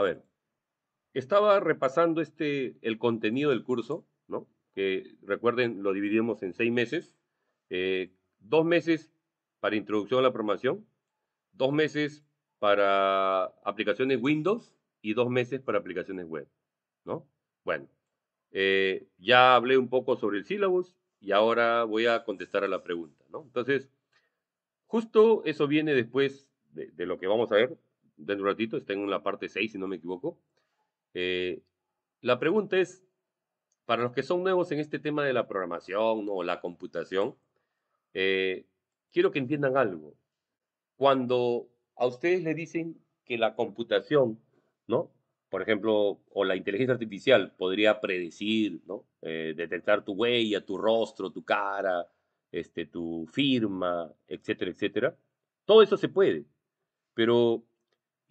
A ver, estaba repasando este, el contenido del curso, ¿no? Que recuerden, lo dividimos en seis meses. Eh, dos meses para introducción a la programación, dos meses para aplicaciones Windows y dos meses para aplicaciones web, ¿no? Bueno, eh, ya hablé un poco sobre el sílabus y ahora voy a contestar a la pregunta, ¿no? Entonces, justo eso viene después de lo que vamos a ver, dentro de un ratito, está en la parte 6, si no me equivoco. Eh, la pregunta es, para los que son nuevos en este tema de la programación o la computación, eh, quiero que entiendan algo. Cuando a ustedes le dicen que la computación, ¿no? Por ejemplo, o la inteligencia artificial podría predecir, ¿no? Eh, detectar tu huella, tu rostro, tu cara, este, tu firma, etcétera, etcétera. Todo eso se puede, pero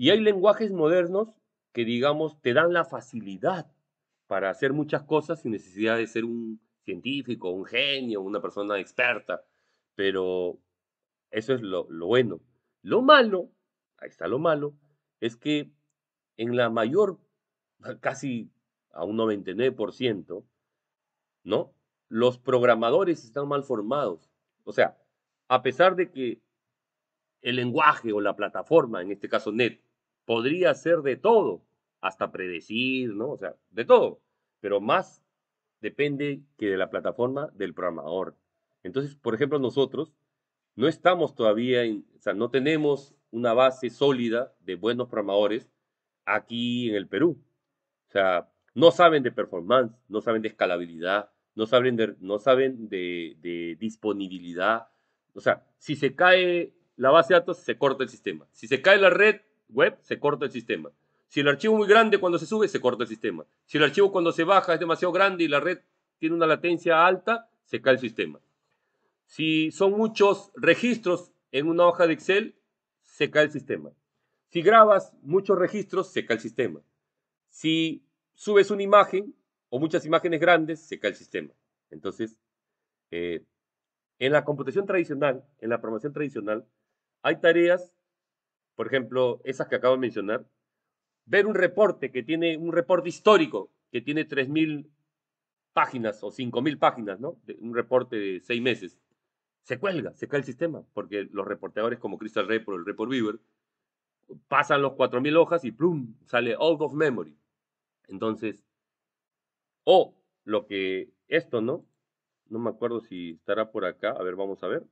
y hay lenguajes modernos que, digamos, te dan la facilidad para hacer muchas cosas sin necesidad de ser un científico, un genio, una persona experta. Pero eso es lo, bueno. Lo malo, ahí está lo malo, es que en la mayor, casi a un 99%, ¿no? Los programadores están mal formados. O sea, a pesar de que el lenguaje o la plataforma, en este caso NET, podría ser de todo, hasta predecir, ¿no? O sea, de todo, pero más depende que de la plataforma del programador. Entonces, por ejemplo, nosotros no estamos todavía, en, o sea, no tenemos una base sólida de buenos programadores aquí en el Perú. O sea, no saben de performance, no saben de escalabilidad, no saben de, no saben de disponibilidad. O sea, si se cae la base de datos, se corta el sistema. Si se cae la red, web, se corta el sistema. Si el archivo es muy grande cuando se sube, se corta el sistema. Si el archivo cuando se baja es demasiado grande y la red tiene una latencia alta, se cae el sistema. Si son muchos registros en una hoja de Excel, se cae el sistema. Si grabas muchos registros, se cae el sistema. Si subes una imagen o muchas imágenes grandes, se cae el sistema. Entonces, eh, en la computación tradicional, en la programación tradicional, hay tareas por ejemplo, esas que acabo de mencionar, ver un reporte que tiene un reporte histórico que tiene 3.000 páginas o 5.000 páginas, ¿no? un reporte de seis meses. Se cuelga, se cae el sistema, porque los reporteadores como Crystal Report, el Report Weaver, pasan los 4.000 hojas y plum, sale all of memory. Entonces, o lo que esto, ¿no? No me acuerdo si estará por acá, a ver, vamos a ver.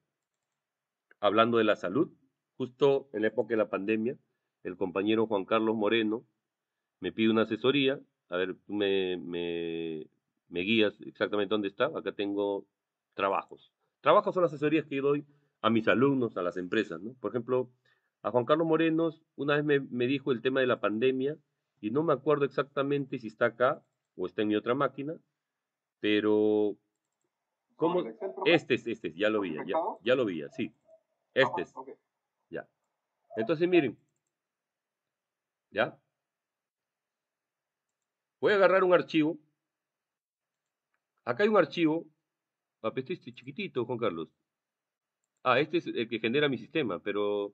Hablando de la salud, Justo en la época de la pandemia, el compañero Juan Carlos Moreno me pide una asesoría. A ver, tú me, guías exactamente dónde está. Acá tengo trabajos. Trabajos son asesorías que yo doy a mis alumnos, a las empresas, ¿no? Por ejemplo, a Juan Carlos Moreno una vez me, dijo el tema de la pandemia y no me acuerdo exactamente si está acá o está en mi otra máquina, pero ¿cómo? Este es, este es, ya lo vi, ya, ya lo vi, sí. Este es. Entonces, miren, ¿ya? Voy a agarrar un archivo. Acá hay un archivo. Ah, este es chiquitito, Juan Carlos. Ah, este es el que genera mi sistema, pero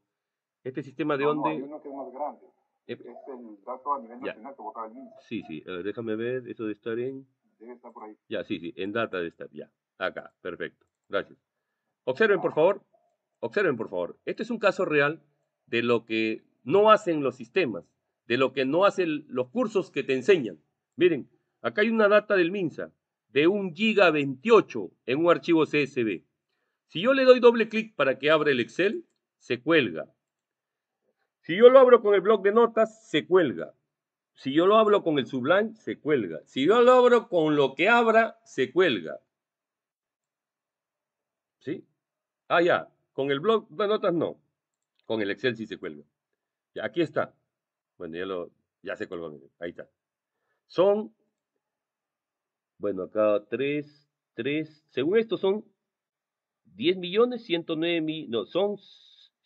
este sistema de dónde... No, más grande. Eh, es el dato a nivel nacional que Sí, sí, déjame ver, eso de estar en... Debe estar por ahí. Ya, sí, sí, en data de estar, ya. Acá, perfecto. Gracias. Observen, por ah. favor. Observen, por favor. Este es un caso real de lo que no hacen los sistemas, de lo que no hacen los cursos que te enseñan. Miren, acá hay una data del MINSA de un giga 28 en un archivo CSV. Si yo le doy doble clic para que abra el Excel, se cuelga. Si yo lo abro con el blog de notas, se cuelga. Si yo lo abro con el Sublime, se cuelga. Si yo lo abro con lo que abra, se cuelga. ¿Sí? Ah, ya. Con el blog de notas no. Con el Excel sí se cuelga. Ya, aquí está. Bueno, ya, lo, ya se colgó. Ahí está. Son, bueno, acá 3, 3, según esto son 10 millones 109 mil, no, son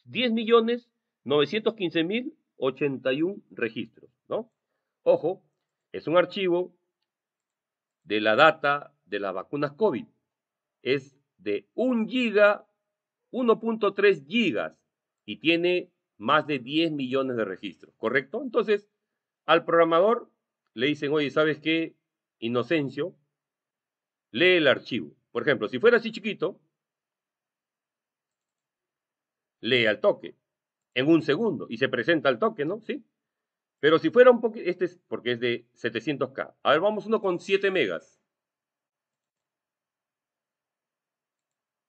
10 millones 915 mil 81 registros, ¿no? Ojo, es un archivo de la data de las vacunas COVID. Es de 1 giga, 1.3 gigas y tiene más de 10 millones de registros, ¿correcto? Entonces, al programador le dicen, oye, ¿sabes qué? Inocencio, lee el archivo. Por ejemplo, si fuera así chiquito, lee al toque, en un segundo, y se presenta al toque, ¿no? Sí. Pero si fuera un poquito, este es porque es de 700K. A ver, vamos uno con 7 megas.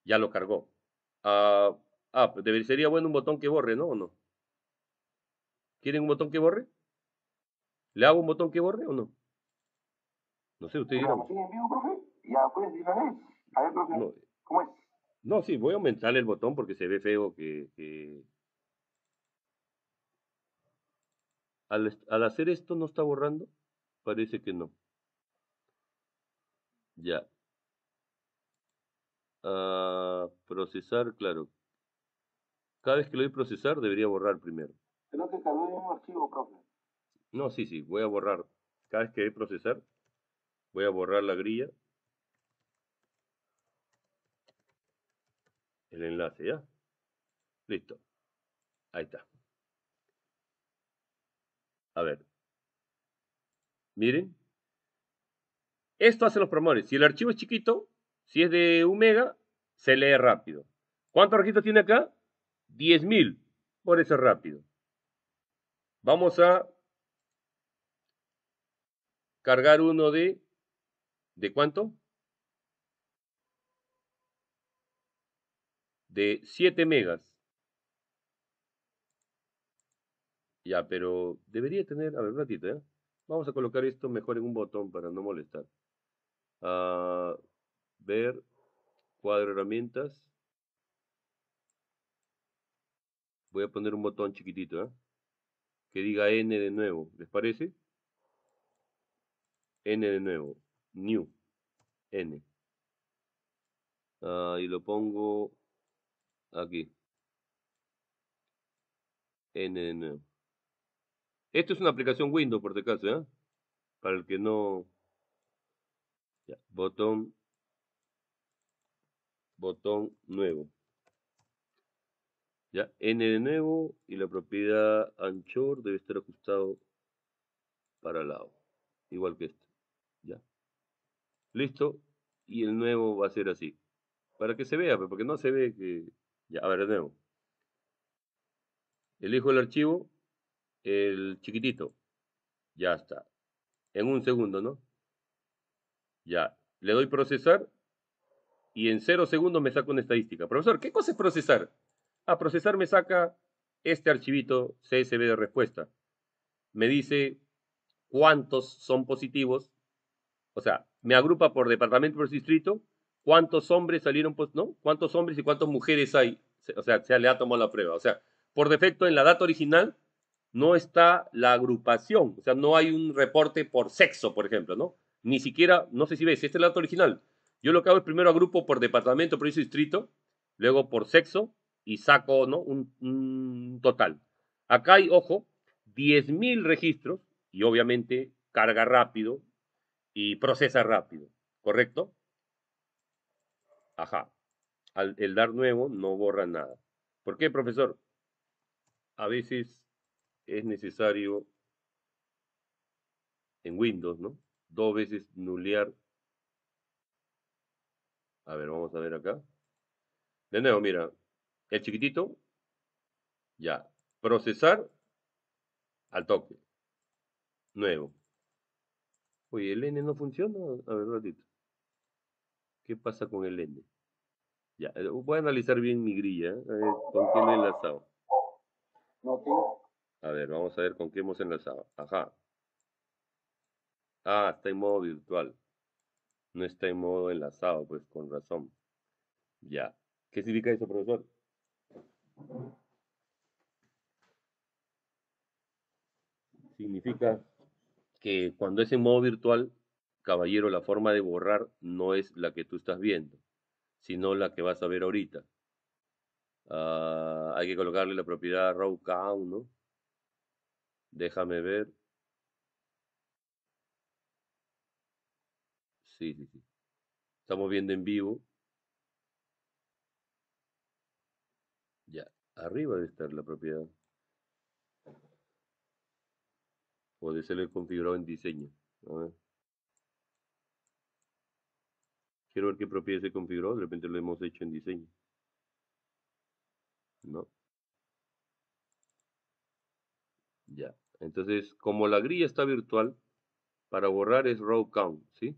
Ya lo cargó. Ah, Ah, pues debería, sería bueno un botón que borre, ¿no? ¿O no? ¿Quieren un botón que borre? ¿Le hago un botón que borre o no? No sé, usted pues, profe? Ya pues, A ver, profe, no. Eh, ¿cómo es? No, sí, voy a aumentar el botón porque se ve feo que... Al, hacer esto no está borrando. Parece que no. Ya. Ah, procesar, claro. Cada vez que le doy procesar, debería borrar primero. Creo que cambió el mismo archivo, profe. No, sí, sí, voy a borrar. Cada vez que doy procesar, voy a borrar la grilla. El enlace, ¿ya? Listo. Ahí está. A ver. Miren. Esto hacen los promotores. Si el archivo es chiquito, si es de un mega, se lee rápido. ¿Cuántos registros tiene acá? 10.000. Por eso rápido. Vamos a cargar uno de... ¿De cuánto? De 7 megas. Ya, pero debería tener... A ver, un ratito, ¿eh? Vamos a colocar esto mejor en un botón para no molestar. A ah, ver, cuadro herramientas. voy a poner un botón chiquitito, ¿eh? que diga N de nuevo, ¿les parece? N de nuevo, new, N. y lo pongo aquí. N de nuevo. Esto es una aplicación Windows, por si acaso, ¿eh? Para el que no... botón... Botón nuevo. N de nuevo y la propiedad anchor debe estar ajustado para el lado, igual que esto. ¿ya? Listo, y el nuevo va a ser así, para que se vea, pues, porque no se ve que... Ya, a ver, de nuevo. Elijo el archivo, el chiquitito, ya está, en un segundo, ¿no? Ya, le doy procesar y en cero segundos me saco una estadística. Profesor, ¿qué cosa es procesar? A procesar me saca este archivito CSV de respuesta. Me dice cuántos son positivos. O sea, me agrupa por departamento, por distrito. ¿Cuántos hombres salieron? ¿No? ¿Cuántos hombres y cuántas mujeres hay? O sea, se le ha tomado la prueba. O sea, por defecto en la data original no está la agrupación. O sea, no hay un reporte por sexo, por ejemplo, ¿no? Ni siquiera, no sé si ves, este es el dato original. Yo lo que hago es primero agrupo por departamento, por distrito, luego por sexo, y saco ¿no? un, total. Acá hay, ojo, 10.000 registros y obviamente carga rápido y procesa rápido, ¿correcto? Ajá. Al, el dar nuevo no borra nada. ¿Por qué, profesor? A veces es necesario en Windows, ¿no? Dos veces nulear. A ver, vamos a ver acá. De nuevo, mira, el chiquitito, ya, procesar al toque, nuevo. Oye, el N no funciona, a ver un ratito. ¿Qué pasa con el N? Ya, eh, voy a analizar bien mi grilla, a ver con qué me he enlazado. A ver, vamos a ver con qué hemos enlazado. Ajá. Ah, está en modo virtual. No está en modo enlazado, pues con razón. Ya. ¿Qué significa eso, profesor? Significa que cuando es en modo virtual, caballero, la forma de borrar no es la que tú estás viendo, sino la que vas a ver ahorita. Ah, hay que colocarle la propiedad row count, ¿no? Déjame ver. Sí, sí, sí. Estamos viendo en vivo. Arriba de estar la propiedad. O de ser configurado en diseño. Quiero ver qué propiedad se configuró. De repente lo hemos hecho en diseño. No. Ya. Entonces, como la grilla está virtual, para borrar es row count, ¿sí?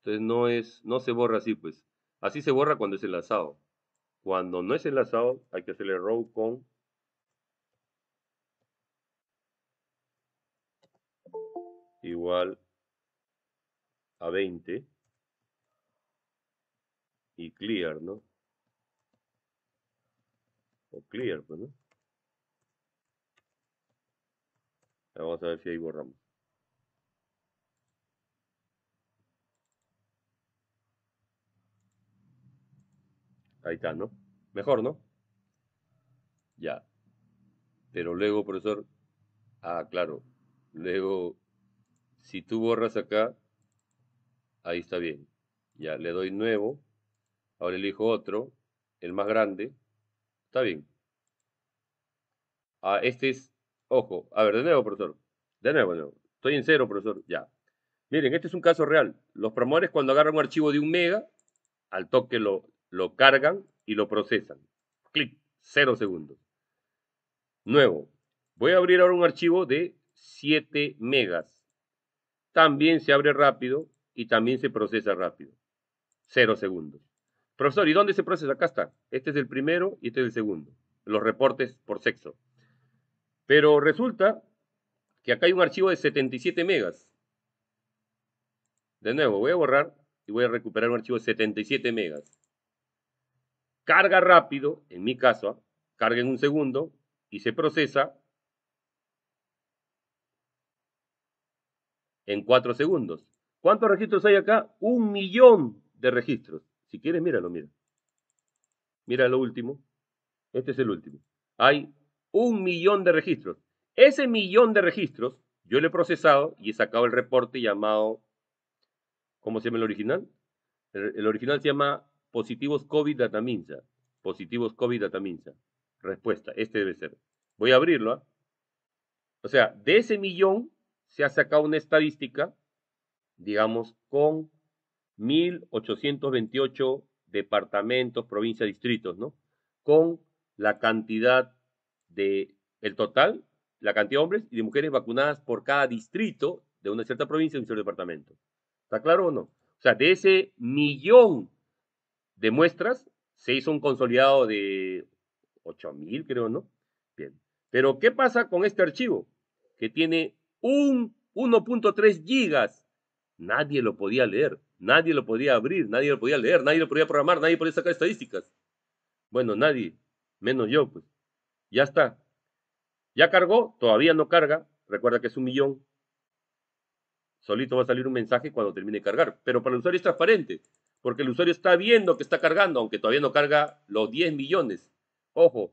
Entonces no es, no se borra así, pues. Así se borra cuando es el asado. Cuando no es enlazado, hay que hacerle row con igual a 20 y clear, ¿no? O clear, pues, ¿no? Vamos a ver si ahí borramos. Ahí está, ¿no? Mejor, ¿no? Ya. Pero luego, profesor, ah, claro, luego, si tú borras acá, ahí está bien. Ya, le doy nuevo, ahora elijo otro, el más grande, está bien. Ah, este es, ojo, a ver, de nuevo, profesor, de nuevo, de nuevo. estoy en cero, profesor, ya. Miren, este es un caso real. Los promotores cuando agarran un archivo de un mega, al toque lo, lo cargan y lo procesan. Clic, Cero segundos. Nuevo, voy a abrir ahora un archivo de 7 megas. También se abre rápido y también se procesa rápido. Cero segundos. Profesor, ¿y dónde se procesa? Acá está. Este es el primero y este es el segundo. Los reportes por sexo. Pero resulta que acá hay un archivo de 77 megas. De nuevo, voy a borrar y voy a recuperar un archivo de 77 megas carga rápido, en mi caso, carga en un segundo y se procesa en cuatro segundos. ¿Cuántos registros hay acá? Un millón de registros. Si quieres, míralo, mira. Mira lo último. Este es el último. Hay un millón de registros. Ese millón de registros yo lo he procesado y he sacado el reporte llamado, ¿cómo se llama el original? El, el original se llama Positivos COVID dataminsa. Positivos COVID dataminsa. Respuesta, este debe ser. Voy a abrirlo. ¿ah? O sea, de ese millón se ha sacado una estadística, digamos, con 1.828 departamentos, provincias, distritos, ¿no? Con la cantidad de, el total, la cantidad de hombres y de mujeres vacunadas por cada distrito de una cierta provincia, de un cierto departamento. ¿Está claro o no? O sea, de ese millón de muestras, se hizo un consolidado de 8.000, creo, ¿no? Bien. Pero, ¿qué pasa con este archivo? Que tiene un 1.3 gigas. Nadie lo podía leer, nadie lo podía abrir, nadie lo podía leer, nadie lo podía programar, nadie podía sacar estadísticas. Bueno, nadie, menos yo, pues. Ya está. Ya cargó, todavía no carga. Recuerda que es un millón. Solito va a salir un mensaje cuando termine de cargar. Pero para el usuario es transparente porque el usuario está viendo que está cargando, aunque todavía no carga los 10 millones. Ojo,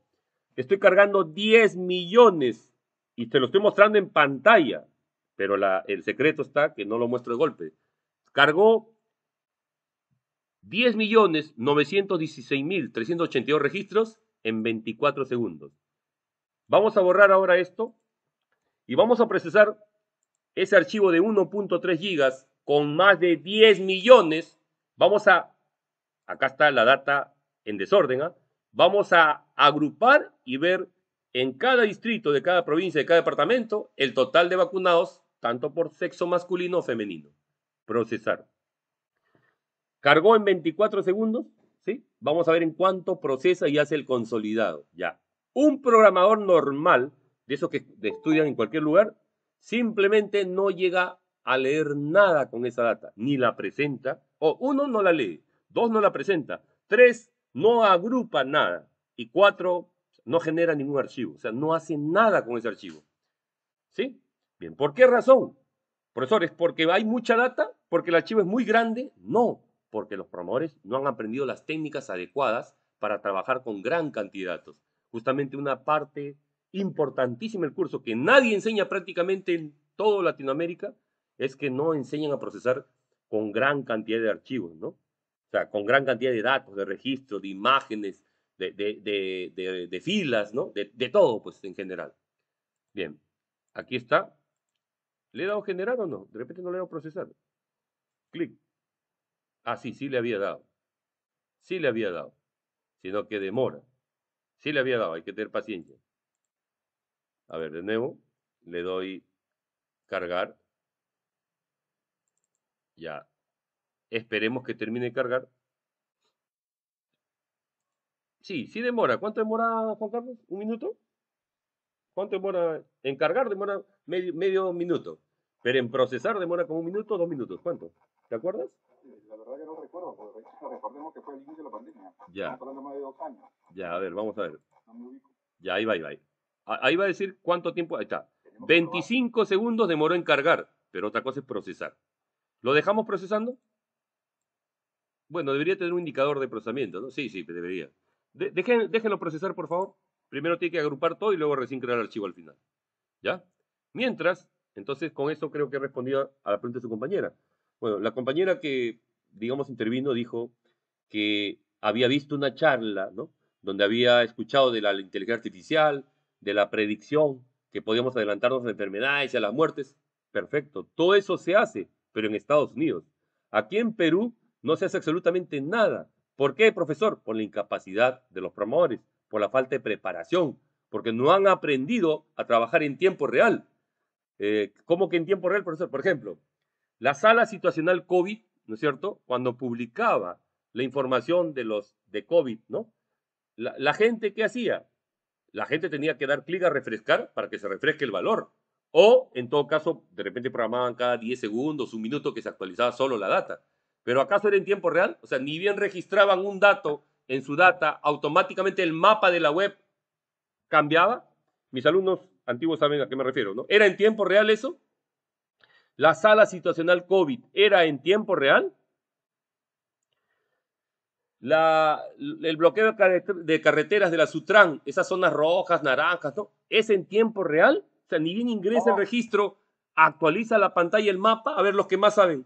estoy cargando 10 millones y te lo estoy mostrando en pantalla, pero el secreto está que no lo muestro de golpe. Cargó 10 millones 916 mil 382 registros en 24 segundos. Vamos a borrar ahora esto y vamos a procesar ese archivo de 1.3 gigas con más de 10 millones Vamos a, acá está la data en desorden, ¿ah? vamos a agrupar y ver en cada distrito de cada provincia, de cada departamento, el total de vacunados, tanto por sexo masculino o femenino. Procesar. Cargó en 24 segundos, ¿sí? Vamos a ver en cuánto procesa y hace el consolidado, ya. Un programador normal, de esos que estudian en cualquier lugar, simplemente no llega a leer nada con esa data, ni la presenta, o uno, no la lee. Dos, no la presenta. Tres, no agrupa nada. Y cuatro, no genera ningún archivo. O sea, no hace nada con ese archivo. ¿Sí? Bien, ¿por qué razón? Profesores, ¿porque hay mucha data? ¿Porque el archivo es muy grande? No, porque los promotores no han aprendido las técnicas adecuadas para trabajar con gran cantidad de datos. Justamente una parte importantísima del curso que nadie enseña prácticamente en toda Latinoamérica es que no enseñan a procesar con gran cantidad de archivos, ¿no? O sea, con gran cantidad de datos, de registros, de imágenes, de, filas, ¿no? De, todo, pues, en general. Bien, aquí está. ¿Le he dado generar o no? De repente no le he dado procesar. Clic. Ah, sí, sí le había dado. Sí le había dado. Sino que demora. Sí le había dado, hay que tener paciencia. A ver, de nuevo, le doy cargar ya esperemos que termine de cargar. Sí, sí demora. ¿Cuánto demora, Juan Carlos? ¿Un minuto? ¿Cuánto demora? En cargar demora medio, medio minuto. Pero en procesar demora como un minuto, dos minutos. ¿Cuánto? ¿Te acuerdas? La verdad que no recuerdo, recordemos que fue el inicio de la pandemia. Ya. Estamos hablando de dos años. Ya, a ver, vamos a ver. Ya, ahí va, ahí va. Ahí va a decir cuánto tiempo. Ahí está. 25 segundos demoró en cargar, pero otra cosa es procesar. ¿Lo dejamos procesando? Bueno, debería tener un indicador de procesamiento, ¿no? Sí, sí, debería. dejen, déjenlo procesar, por favor. Primero tiene que agrupar todo y luego recién crear el archivo al final. ¿Ya? Mientras, entonces con eso creo que he respondido a la pregunta de su compañera. Bueno, la compañera que, digamos, intervino dijo que había visto una charla, ¿no? Donde había escuchado de la inteligencia artificial, de la predicción, que podíamos adelantarnos a enfermedades y a las muertes. Perfecto, todo eso se hace, pero en Estados Unidos. Aquí en Perú no se hace absolutamente nada. ¿Por qué, profesor? Por la incapacidad de los promotores, por la falta de preparación, porque no han aprendido a trabajar en tiempo real. Eh, ¿Cómo que en tiempo real, profesor? Por ejemplo, la sala situacional COVID, ¿no es cierto? Cuando publicaba la información de los de COVID, ¿no? La, la gente, ¿qué hacía? La gente tenía que dar clic a refrescar para que se refresque el valor. O, en todo caso, de repente programaban cada 10 segundos, un minuto que se actualizaba solo la data. Pero ¿acaso era en tiempo real? O sea, ni bien registraban un dato en su data, automáticamente el mapa de la web cambiaba. Mis alumnos antiguos saben a qué me refiero, ¿no? ¿Era en tiempo real eso? ¿La sala situacional COVID era en tiempo real? La, el bloqueo de carreteras de la Sutran, esas zonas rojas, naranjas, ¿no? ¿Es en tiempo real? O sea, ni bien ingresa el registro, actualiza la pantalla, el mapa, a ver los que más saben.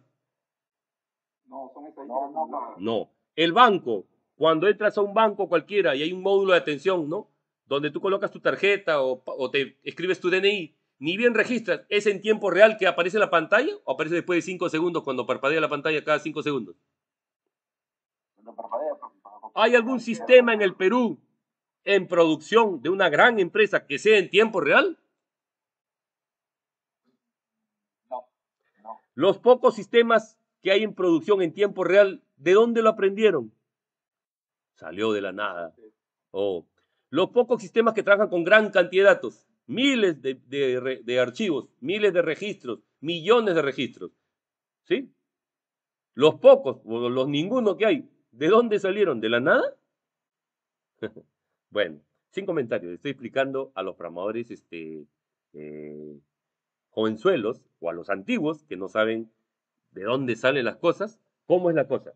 No, son No, no, no. El banco, cuando entras a un banco cualquiera y hay un módulo de atención, ¿no? Donde tú colocas tu tarjeta o, te escribes tu DNI, ni bien registras, ¿es en tiempo real que aparece la pantalla o aparece después de cinco segundos cuando parpadea la pantalla cada cinco segundos? Cuando parpadea, ¿Hay algún sistema en el Perú en producción de una gran empresa que sea en tiempo real? Los pocos sistemas que hay en producción en tiempo real, ¿de dónde lo aprendieron? Salió de la nada. O Los pocos sistemas que trabajan con gran cantidad de datos, miles de, archivos, miles de registros, millones de registros. ¿Sí? Los pocos, o los ninguno que hay, ¿de dónde salieron? ¿De la nada? bueno, sin comentarios, estoy explicando a los programadores este, eh, jovenzuelos o a los antiguos que no saben de dónde salen las cosas, cómo es la cosa.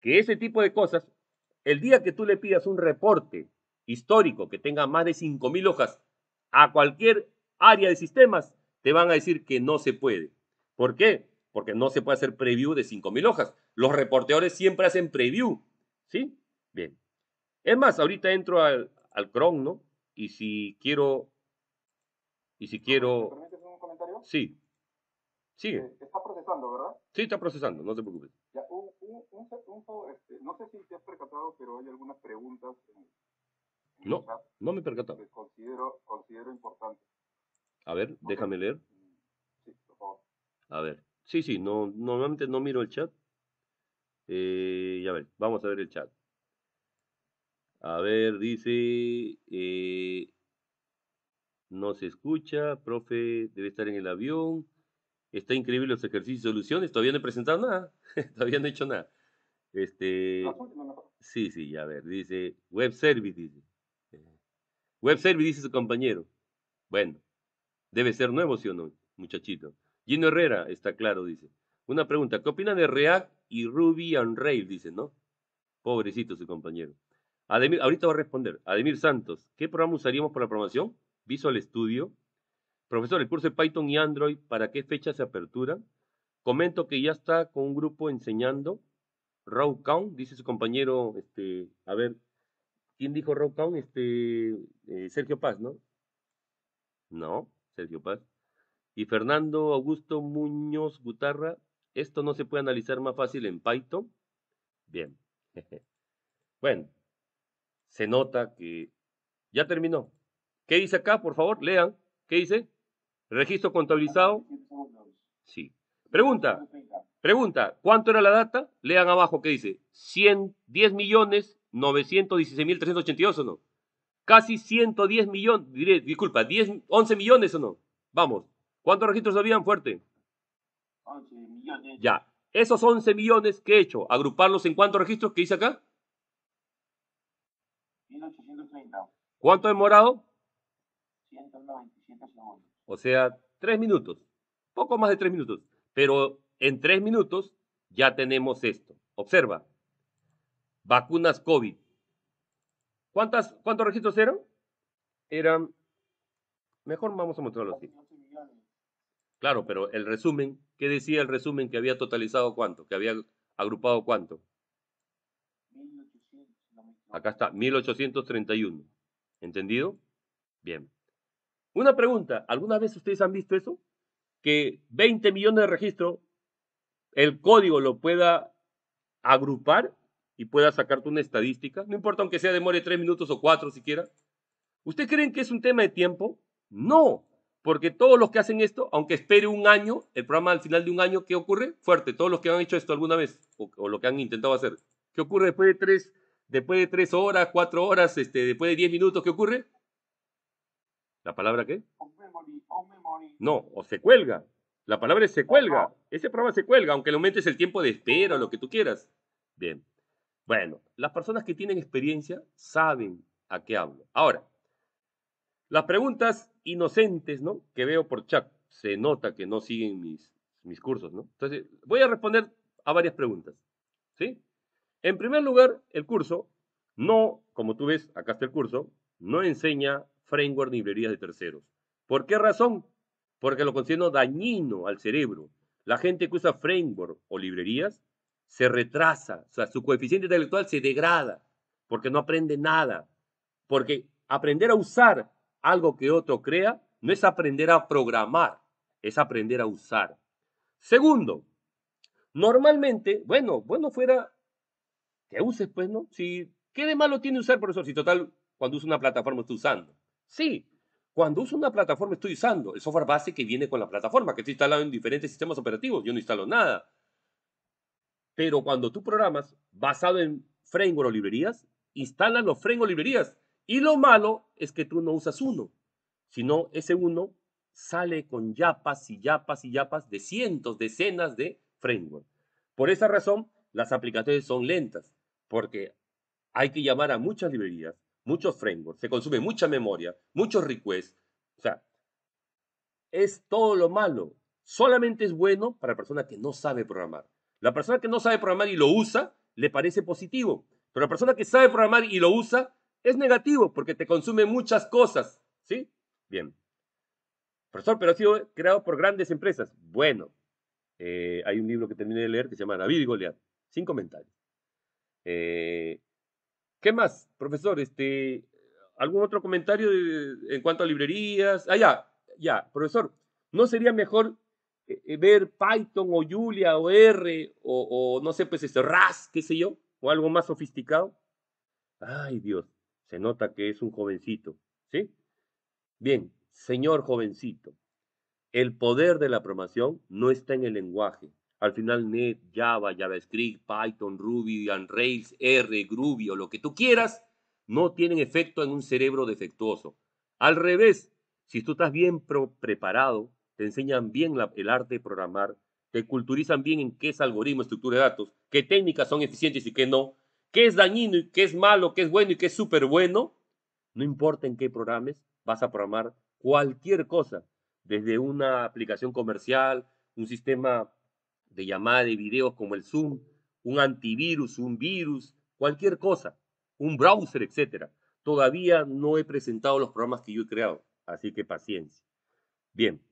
Que ese tipo de cosas, el día que tú le pidas un reporte histórico que tenga más de 5.000 hojas a cualquier área de sistemas, te van a decir que no se puede. ¿Por qué? Porque no se puede hacer preview de 5.000 hojas. Los reporteadores siempre hacen preview. ¿Sí? Bien. Es más, ahorita entro al, al Chrome, ¿no? Y si quiero... Y si quiero... Sí. Sigue. Eh, está procesando, ¿verdad? Sí, está procesando, no te preocupes. Ya, un, un, un, un este, no sé si te has percatado, pero hay algunas preguntas. no, no me he percatado. considero, considero importante. A ver, déjame leer. Mm, sí, por favor. A ver. Sí, sí, no, normalmente no miro el chat. Eh, a ver, vamos a ver el chat. A ver, dice. Eh, no se escucha, profe debe estar en el avión. Está increíble los ejercicios y soluciones. Todavía no he presentado nada. Todavía no he hecho nada. Este, sí, sí, a ver, dice web service, dice. Eh, web service, dice su compañero. Bueno, debe ser nuevo, ¿sí o no, muchachito? Gino Herrera, está claro, dice. Una pregunta, ¿qué opina de React y Ruby on Rails? Dice, ¿no? Pobrecito su compañero. Ademir, ahorita va a responder. Ademir Santos, ¿qué programa usaríamos para la programación? Visual Studio. Profesor, el curso de Python y Android, ¿para qué fecha se apertura? Comento que ya está con un grupo enseñando. Raw dice su compañero, este, a ver, ¿quién dijo Raw Este, eh, Sergio Paz, ¿no? No, Sergio Paz. Y Fernando Augusto Muñoz Gutarra, esto no se puede analizar más fácil en Python. Bien. bueno, se nota que ya terminó. ¿Qué dice acá? Por favor, lean. ¿Qué dice? Registro contabilizado. Sí. Pregunta. Pregunta. ¿Cuánto era la data? Lean abajo qué dice. 110 millones o no. Casi 110 millones, disculpa, 10, 11 millones o no. Vamos. ¿Cuántos registros habían fuerte? 11 millones. Ya. Esos 11 millones, ¿qué he hecho? ¿Agruparlos en cuántos registros? ¿Qué dice acá? 1830. ¿Cuánto ha demorado? O sea, tres minutos, poco más de tres minutos. Pero en tres minutos ya tenemos esto. Observa, vacunas COVID. ¿Cuántas, ¿Cuántos registros eran? Eran, mejor vamos a mostrarlo así. Claro, pero el resumen, ¿qué decía el resumen que había totalizado cuánto? Que había agrupado cuánto? Acá está, 1831. ¿Entendido? Bien. Una pregunta, ¿alguna vez ustedes han visto eso? Que 20 millones de registros, el código lo pueda agrupar y pueda sacarte una estadística, no importa aunque sea demore 3 minutos o 4 siquiera. ¿Ustedes creen que es un tema de tiempo? No, porque todos los que hacen esto, aunque espere un año, el programa al final de un año, ¿qué ocurre? Fuerte, todos los que han hecho esto alguna vez o, lo que han intentado hacer. ¿Qué ocurre después de tres, después de tres horas, cuatro horas, este, después de 10 minutos? ¿Qué ocurre? ¿La palabra qué? No, o se cuelga. La palabra es se cuelga. Ese programa se cuelga, aunque le aumentes el tiempo de espera o lo que tú quieras. Bien. Bueno, las personas que tienen experiencia saben a qué hablo. Ahora, las preguntas inocentes, ¿no? Que veo por chat. Se nota que no siguen mis, mis cursos, ¿no? Entonces, voy a responder a varias preguntas. ¿Sí? En primer lugar, el curso no, como tú ves, acá está el curso, no enseña framework de librerías de terceros. ¿Por qué razón? Porque lo considero dañino al cerebro. La gente que usa framework o librerías se retrasa, o sea, su coeficiente intelectual se degrada porque no aprende nada. Porque aprender a usar algo que otro crea no es aprender a programar, es aprender a usar. Segundo, normalmente, bueno, bueno fuera que uses, pues, ¿no? Si, ¿qué de malo tiene usar, eso? Si total, cuando usa una plataforma está usando. Sí, cuando uso una plataforma estoy usando el software base que viene con la plataforma, que está instalado en diferentes sistemas operativos. Yo no instalo nada. Pero cuando tú programas basado en framework o librerías, instalan los frameworks o librerías. Y lo malo es que tú no usas uno, sino ese uno sale con yapas y yapas y yapas de cientos, decenas de framework. Por esa razón, las aplicaciones son lentas, porque hay que llamar a muchas librerías, muchos frameworks, se consume mucha memoria, muchos requests. O sea, es todo lo malo. Solamente es bueno para la persona que no sabe programar. La persona que no sabe programar y lo usa, le parece positivo. Pero la persona que sabe programar y lo usa, es negativo porque te consume muchas cosas. ¿Sí? Bien. Profesor, pero ha sido creado por grandes empresas. Bueno, eh, hay un libro que terminé de leer que se llama David y Goliat. Sin comentarios. Eh, ¿Qué más, profesor? Este, ¿Algún otro comentario en cuanto a librerías? Ah, ya, ya, profesor, ¿no sería mejor eh, eh, ver Python o Julia o R o, no sé, pues este RAS, qué sé yo, o algo más sofisticado? Ay, Dios, se nota que es un jovencito, ¿sí? Bien, señor jovencito, el poder de la promoción no está en el lenguaje, al final Net, Java, JavaScript, Python, Ruby, Rails, R, Groovy o lo que tú quieras, no tienen efecto en un cerebro defectuoso. Al revés, si tú estás bien preparado, te enseñan bien el arte de programar, te culturizan bien en qué es algoritmo, estructura de datos, qué técnicas son eficientes y qué no, qué es dañino y qué es malo, qué es bueno y qué es súper bueno, no importa en qué programes, vas a programar cualquier cosa, desde una aplicación comercial, un sistema de llamada de videos como el Zoom, un antivirus, un virus, cualquier cosa, un browser, etcétera. Todavía no he presentado los programas que yo he creado, así que paciencia. Bien,